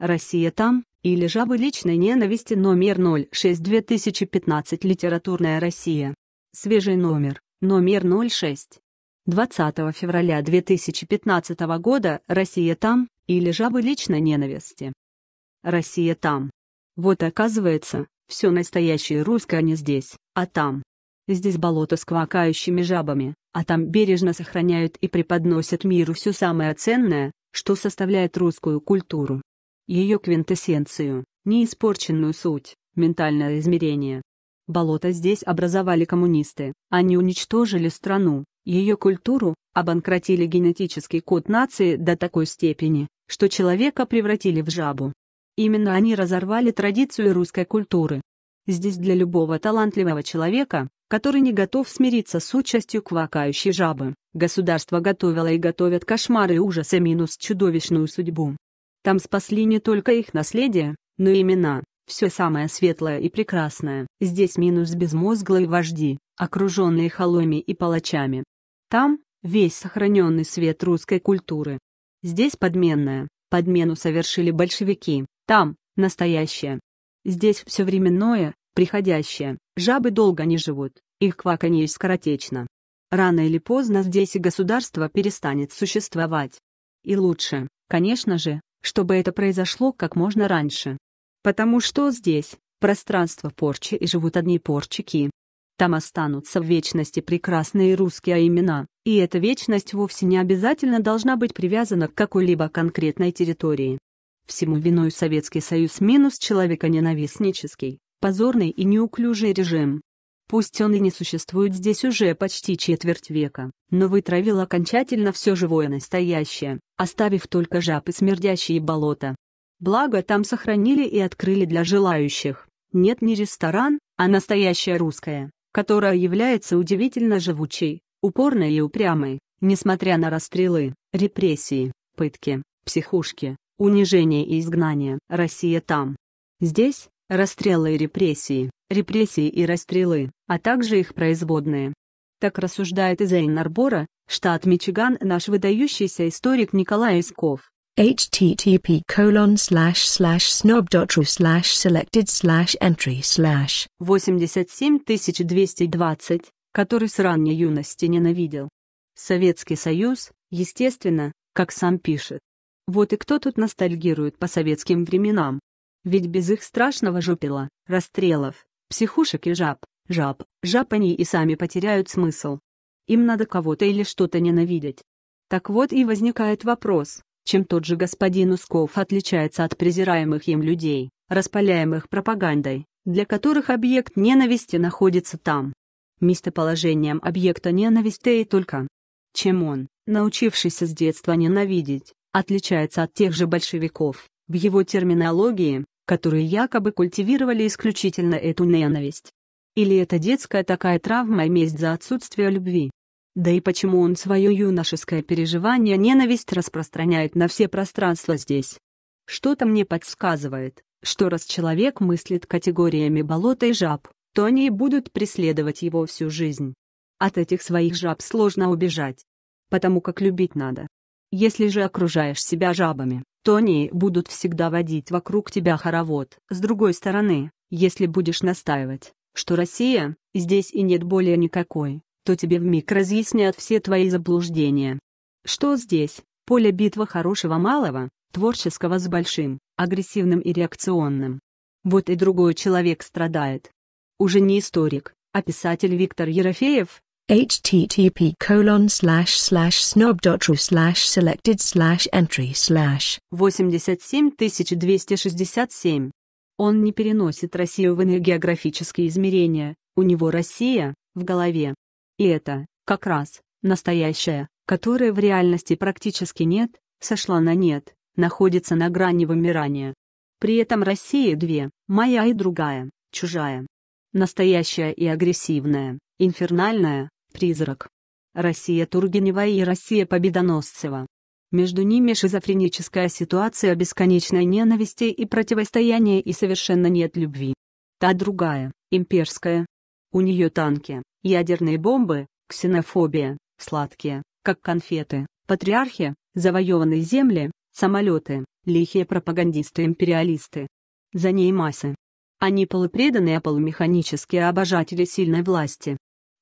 Россия там или жабы личной ненависти номер 06-2015 «Литературная Россия». Свежий номер, номер 06. 20 февраля 2015 года «Россия там» или «Жабы личной ненависти». «Россия там». Вот оказывается, все настоящее русское не здесь, а там. Здесь болото с квакающими жабами, а там бережно сохраняют и преподносят миру все самое ценное, что составляет русскую культуру ее квинтэссенцию, неиспорченную суть, ментальное измерение. Болото здесь образовали коммунисты, они уничтожили страну, ее культуру, обанкротили генетический код нации до такой степени, что человека превратили в жабу. Именно они разорвали традицию русской культуры. Здесь для любого талантливого человека, который не готов смириться с участью квакающей жабы, государство готовило и готовят кошмары и ужасы минус чудовищную судьбу. Там спасли не только их наследие, но и имена, все самое светлое и прекрасное. Здесь минус безмозглые вожди, окруженные холоми и палачами. Там – весь сохраненный свет русской культуры. Здесь подменное, подмену совершили большевики, там – настоящее. Здесь все временное, приходящее, жабы долго не живут, их кваканье скоротечно. Рано или поздно здесь и государство перестанет существовать. И лучше, конечно же, чтобы это произошло как можно раньше. Потому что здесь пространство порчи и живут одни порчики. Там останутся в вечности прекрасные русские имена, и эта вечность вовсе не обязательно должна быть привязана к какой-либо конкретной территории. Всему виной Советский Союз минус человеконенавистнический, позорный и неуклюжий режим, Пусть он и не существует здесь уже почти четверть века, но вытравил окончательно все живое настоящее, оставив только жаб и смердящие болота. Благо там сохранили и открыли для желающих. Нет не ресторан, а настоящая русская, которая является удивительно живучей, упорной и упрямой, несмотря на расстрелы, репрессии, пытки, психушки, унижение и изгнание. Россия там. Здесь – расстрелы и репрессии, репрессии и расстрелы, а также их производные. Так рассуждает из Эйнарбора, штат Мичиган, наш выдающийся историк Николай Исков. http colon slash slash snob.ru slash selected slash entry slash 87220, который с ранней юности ненавидел. Советский Союз, естественно, как сам пишет. Вот и кто тут ностальгирует по советским временам. Ведь без их страшного жопила, расстрелов, Психушек и жаб, жаб, жаб они и сами потеряют смысл. Им надо кого-то или что-то ненавидеть. Так вот и возникает вопрос, чем тот же господин Усков отличается от презираемых им людей, распаляемых пропагандой, для которых объект ненависти находится там. Местоположением объекта ненависти и только. Чем он, научившийся с детства ненавидеть, отличается от тех же большевиков, в его терминологии, которые якобы культивировали исключительно эту ненависть. Или это детская такая травма и месть за отсутствие любви? Да и почему он свое юношеское переживание ненависть распространяет на все пространства здесь? Что-то мне подсказывает, что раз человек мыслит категориями болота и жаб, то они и будут преследовать его всю жизнь. От этих своих жаб сложно убежать. Потому как любить надо. Если же окружаешь себя жабами, Тонии будут всегда водить вокруг тебя хоровод. С другой стороны, если будешь настаивать, что Россия, здесь и нет более никакой, то тебе вмиг разъяснят все твои заблуждения. Что здесь? Поле битвы хорошего-малого, творческого с большим, агрессивным и реакционным. Вот и другой человек страдает. Уже не историк, а писатель Виктор Ерофеев, http colon slash slash snob.ru slash selected slash entry slash 87267. Он не переносит Россию в энергиографические измерения, у него Россия в голове. И это, как раз, настоящая, которая в реальности практически нет, сошла на нет, находится на грани вымирания. При этом Россия две, моя и другая, чужая. Настоящая и агрессивная, инфернальная, Призрак. Россия Тургенева и Россия Победоносцева. Между ними шизофреническая ситуация бесконечной ненависти и противостояния и совершенно нет любви. Та другая, имперская. У нее танки, ядерные бомбы, ксенофобия, сладкие, как конфеты, патриархи, завоеванные земли, самолеты, лихие пропагандисты-империалисты. За ней массы. Они полупреданные, а полумеханические обожатели сильной власти.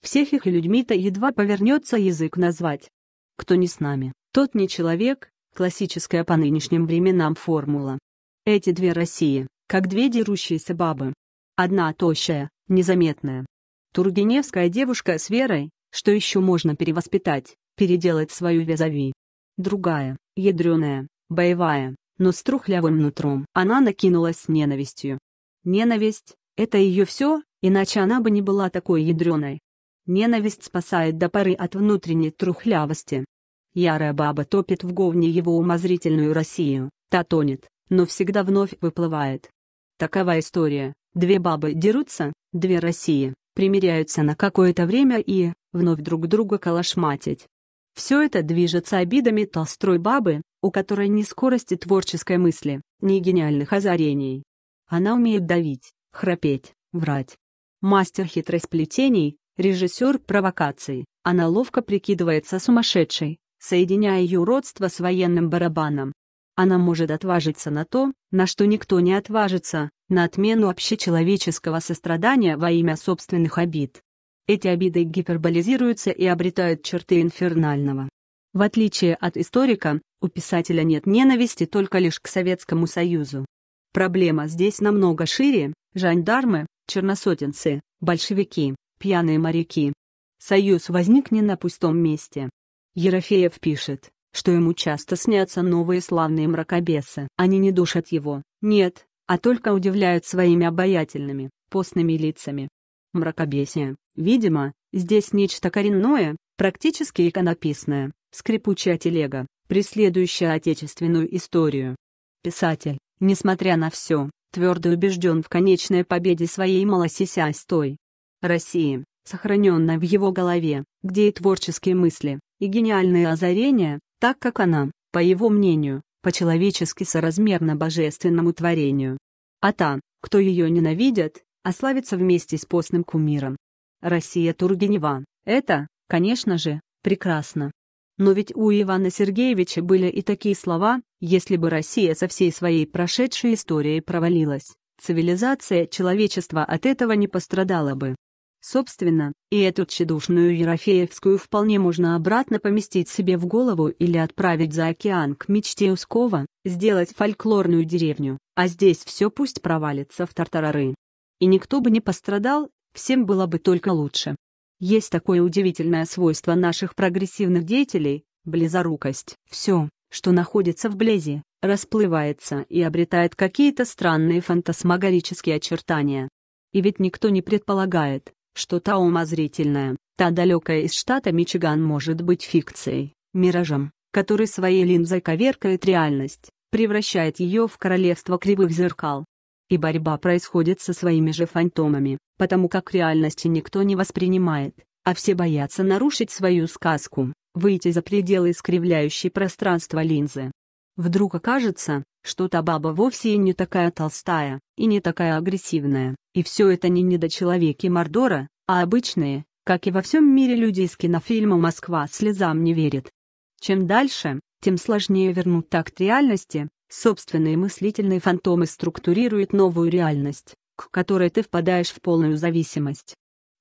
Всех их людьми-то едва повернется язык назвать. Кто не с нами, тот не человек, классическая по нынешним временам формула. Эти две России, как две дерущиеся бабы. Одна тощая, незаметная. Тургеневская девушка с верой, что еще можно перевоспитать, переделать свою визави. Другая, ядреная, боевая, но с трухлявым нутром. Она накинулась с ненавистью. Ненависть — это ее все, иначе она бы не была такой ядреной. Ненависть спасает до поры от внутренней трухлявости. Ярая баба топит в говне его умозрительную Россию, та тонет, но всегда вновь выплывает. Такова история. Две бабы дерутся, две России, примиряются на какое-то время и, вновь друг друга калашматить. Все это движется обидами толстрой бабы, у которой ни скорости творческой мысли, ни гениальных озарений. Она умеет давить, храпеть, врать. Мастер хитросплетений, Режиссер провокаций, она ловко прикидывается сумасшедшей, соединяя ее родство с военным барабаном. Она может отважиться на то, на что никто не отважится, на отмену общечеловеческого сострадания во имя собственных обид. Эти обиды гиперболизируются и обретают черты инфернального. В отличие от историка, у писателя нет ненависти только лишь к Советскому Союзу. Проблема здесь намного шире, жандармы, черносотенцы, большевики, пьяные моряки. Союз возник не на пустом месте. Ерофеев пишет, что ему часто снятся новые славные мракобесы. Они не душат его, нет, а только удивляют своими обаятельными, постными лицами. Мракобесие, видимо, здесь нечто коренное, практически иконописное, скрипучая телега, преследующая отечественную историю. Писатель, несмотря на все, твердо убежден в конечной победе своей малосисястой, России, сохраненная в его голове, где и творческие мысли, и гениальные озарения, так как она, по его мнению, по-человечески соразмерна божественному творению. А та, кто ее ненавидит, ославится вместе с постным кумиром. Россия Тургенева. Это, конечно же, прекрасно. Но ведь у Ивана Сергеевича были и такие слова, если бы Россия со всей своей прошедшей историей провалилась, цивилизация человечества от этого не пострадала бы. Собственно, и эту тщедушную Ерофеевскую вполне можно обратно поместить себе в голову или отправить за океан к мечте Ускова, сделать фольклорную деревню, а здесь все пусть провалится в тартарары. И никто бы не пострадал, всем было бы только лучше. Есть такое удивительное свойство наших прогрессивных деятелей – близорукость. Все, что находится вблизи, расплывается и обретает какие-то странные фантасмагорические очертания. И ведь никто не предполагает, что та умозрительная, та далекая из штата Мичиган может быть фикцией, миражем, который своей линзой коверкает реальность, превращает ее в королевство кривых зеркал. И борьба происходит со своими же фантомами, потому как реальности никто не воспринимает, а все боятся нарушить свою сказку, выйти за пределы искривляющей пространства линзы. Вдруг окажется, что та баба вовсе и не такая толстая, и не такая агрессивная, и все это не недочеловеки Мордора, а обычные, как и во всем мире люди из кинофильма «Москва слезам не верит». Чем дальше, тем сложнее вернуть такт реальности, собственные мыслительные фантомы структурируют новую реальность, к которой ты впадаешь в полную зависимость.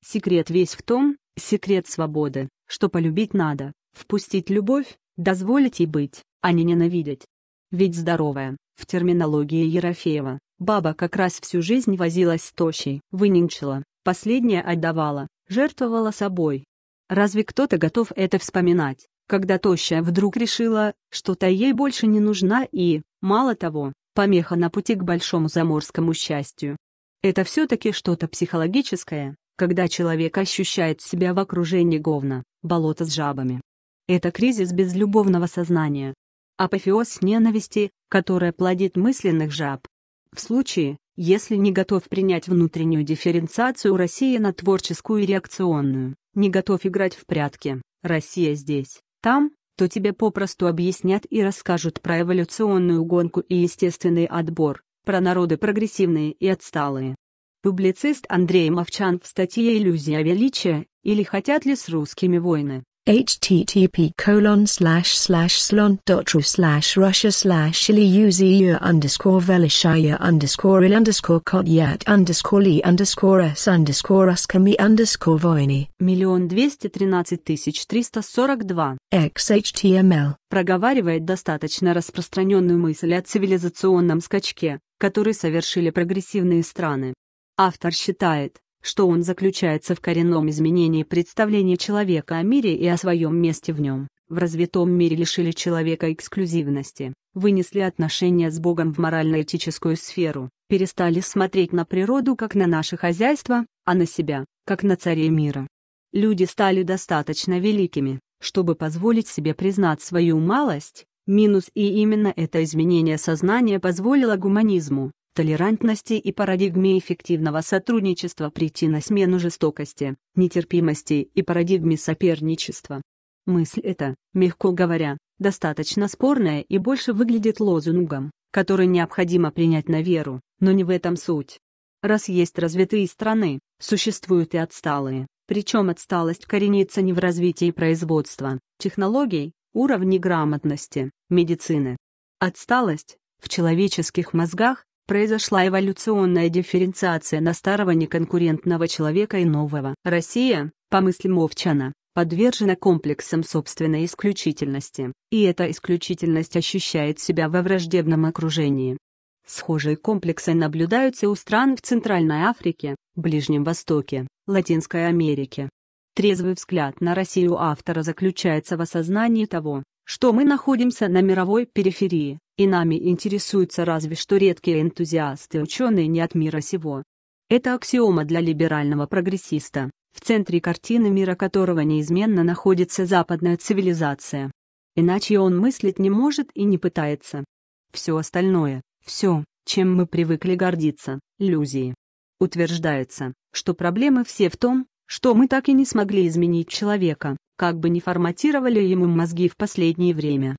Секрет весь в том, секрет свободы, что полюбить надо, впустить любовь, дозволить ей быть, а не ненавидеть. Ведь здоровая, в терминологии Ерофеева, баба как раз всю жизнь возилась с тощей, выненчила, последняя отдавала, жертвовала собой. Разве кто-то готов это вспоминать, когда тощая вдруг решила, что-то ей больше не нужна и, мало того, помеха на пути к большому заморскому счастью? Это все-таки что-то психологическое, когда человек ощущает себя в окружении говна, болота с жабами. Это кризис безлюбовного сознания, апофеоз ненависти, которая плодит мысленных жаб. В случае, если не готов принять внутреннюю дифференциацию России на творческую и реакционную, не готов играть в прятки, Россия здесь, там, то тебе попросту объяснят и расскажут про эволюционную гонку и естественный отбор, про народы прогрессивные и отсталые. Публицист Андрей Мовчан в статье «Иллюзия величия» или «Хотят ли с русскими войны?» http colon slash slash slon.ru slash russia slash iluzia underscore velishaya underscore il underscore kotyat underscore li underscore s underscore uskami underscore voini. Миллион двести тринадцать тысяч триста сорок два. XHTML. Проговаривает достаточно распространенную мысль о цивилизационном скачке, который совершили прогрессивные страны. Автор считает, что он заключается в коренном изменении представления человека о мире и о своем месте в нем. В развитом мире лишили человека эксклюзивности, вынесли отношения с Богом в морально-этическую сферу, перестали смотреть на природу как на наше хозяйство, а на себя, как на царей мира. Люди стали достаточно великими, чтобы позволить себе признать свою малость, минус и именно это изменение сознания позволило гуманизму, толерантности и парадигме эффективного сотрудничества прийти на смену жестокости, нетерпимости и парадигме соперничества. Мысль эта, мягко говоря, достаточно спорная и больше выглядит лозунгом, который необходимо принять на веру, но не в этом суть. Раз есть развитые страны, существуют и отсталые, причем отсталость коренится не в развитии производства, технологий, уровне грамотности, медицины. Отсталость в человеческих мозгах Произошла эволюционная дифференциация на старого неконкурентного человека и нового. Россия, по мысли Овчана, подвержена комплексам собственной исключительности, и эта исключительность ощущает себя во враждебном окружении. Схожие комплексы наблюдаются у стран в Центральной Африке, Ближнем Востоке, Латинской Америке. Трезвый взгляд на Россию автора заключается в осознании того, что мы находимся на мировой периферии, и нами интересуются разве что редкие энтузиасты ученые не от мира сего. Это аксиома для либерального прогрессиста, в центре картины мира которого неизменно находится западная цивилизация. Иначе он мыслить не может и не пытается. Все остальное, все, чем мы привыкли гордиться, иллюзии. Утверждается, что проблемы все в том, что мы так и не смогли изменить человека, как бы не форматировали ему мозги в последнее время.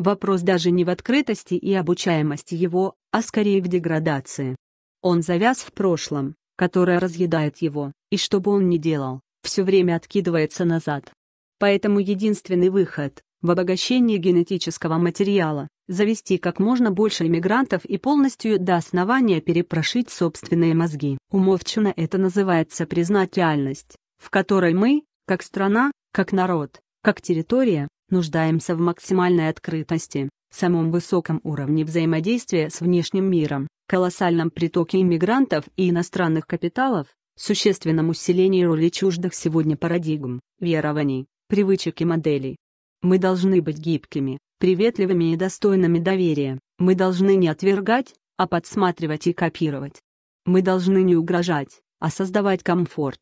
Вопрос даже не в открытости и обучаемости его, а скорее в деградации. Он завяз в прошлом, которое разъедает его, и что бы он ни делал, все время откидывается назад. Поэтому единственный выход – в обогащении генетического материала, завести как можно больше иммигрантов и полностью до основания перепрошить собственные мозги. Умовчено это называется признать реальность, в которой мы, как страна, как народ, как территория, нуждаемся в максимальной открытости, самом высоком уровне взаимодействия с внешним миром, колоссальном притоке иммигрантов и иностранных капиталов, существенном усилении роли чуждых сегодня парадигм, верований, привычек и моделей. Мы должны быть гибкими, приветливыми и достойными доверия, мы должны не отвергать, а подсматривать и копировать. Мы должны не угрожать, а создавать комфорт.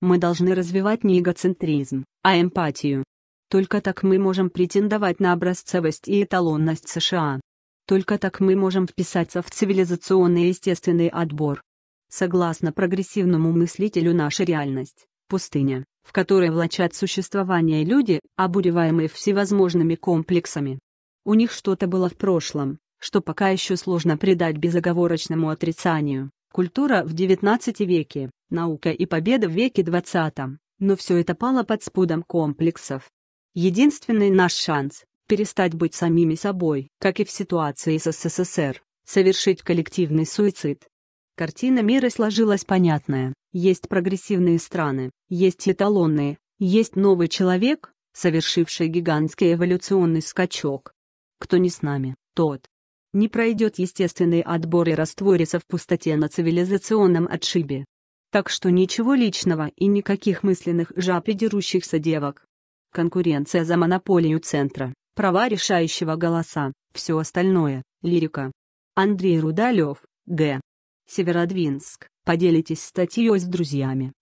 Мы должны развивать не эгоцентризм, а эмпатию, только так мы можем претендовать на образцовость и эталонность США. Только так мы можем вписаться в цивилизационный естественный отбор. Согласно прогрессивному мыслителю наша реальность – пустыня, в которой влачат существование люди, обуреваемые всевозможными комплексами. У них что-то было в прошлом, что пока еще сложно придать безоговорочному отрицанию. Культура в XIX веке, наука и победа в веке XX, но все это пало под спудом комплексов, Единственный наш шанс – перестать быть самими собой, как и в ситуации с СССР, совершить коллективный суицид. Картина мира сложилась понятная. Есть прогрессивные страны, есть эталонные, есть новый человек, совершивший гигантский эволюционный скачок. Кто не с нами, тот не пройдет естественный отбор и растворится в пустоте на цивилизационном отшибе. Так что ничего личного и никаких мысленных жаб и дерущихся девок конкуренция за монополию центра, права решающего голоса, все остальное, лирика. Андрей Рудалев, Г. Северодвинск. Поделитесь статьей с друзьями.